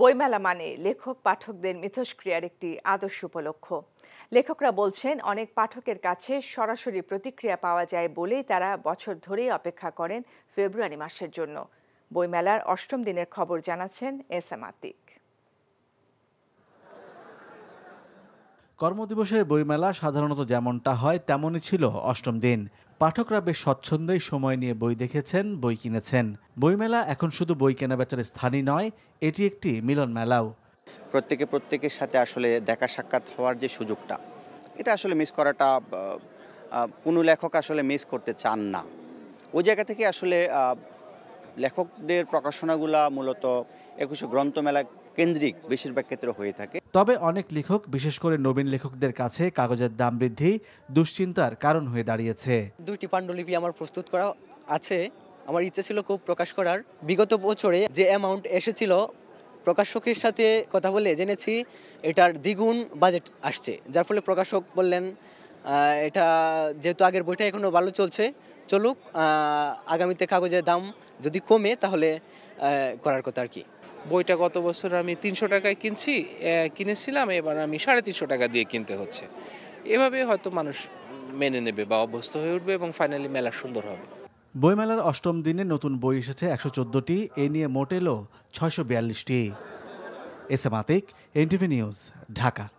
বইমেলা মানে লেখক পাঠকদের মিথস্ক্রিয়ার একটি আদর্শ উপলক্ষ লেখকরা বলছেন অনেক পাঠকের কাছে সরাসরি প্রতিক্রিয়া পাওয়া যায় বলেই তারা বছর ধরেই অপেক্ষা করেন ফেব্রুয়ারি মাসের জন্য বইমেলার অষ্টম দিনের খবর জানাচ্ছেন এস এম আতিক কর্মদিবসের বইমেলা সাধারণত যেমনটা হয় তেমনই ছিল অষ্টম দিন পাঠকরা বেশ স্বচ্ছন্দেই সময় নিয়ে বই দেখেছেন বই কিনেছেন বইমেলা এখন শুধু বই কেনাবেচার স্থানই নয় এটি একটি মিলন মেলাও প্রত্যেকে প্রত্যেকের সাথে আসলে দেখা সাক্ষাৎ হওয়ার যে সুযোগটা এটা আসলে মিস করাটা কোনো লেখক আসলে মিস করতে চান না ওই জায়গা থেকে আসলে লেখকদের প্রকাশনাগুলা মূলত একুশে গ্রন্থমেলা কেন্দ্রিক বেশিরভাগ ক্ষেত্রে হয়ে থাকে তবে অনেক লেখক বিশেষ করে নবীন লেখকদের কাছে কাগজের দাম বৃদ্ধি দুশ্চিন্তার কারণ হয়ে দাঁড়িয়েছে দুইটি পাণ্ডুলিপি আমার প্রস্তুত করা আছে আমার ইচ্ছে ছিল খুব প্রকাশ করার বিগত বছরে যে অ্যামাউন্ট এসেছিল প্রকাশকের সাথে কথা বলে জেনেছি এটার দ্বিগুণ বাজেট আসছে যার ফলে প্রকাশক বললেন এটা যেহেতু আগের বইটা এখনও ভালো চলছে চলুক আগামীতে কাগজের দাম যদি কমে তাহলে করার কথা আর কি বইটা গত বছর আমি তিনশো টাকায় কিনছি কিনেছিলাম এবার আমি সাড়ে তিনশো টাকা দিয়ে কিনতে হচ্ছে এভাবে হয়তো মানুষ মেনে নেবে বা অভ্যস্ত হয়ে উঠবে এবং ফাইনালি মেলা সুন্দর হবে বইমেলার অষ্টম দিনে নতুন বই এসেছে একশো চোদ্দটি এ নিয়ে মোটেলও ছয়শো বিয়াল্লিশটি S M Atiq NTV news Dhaka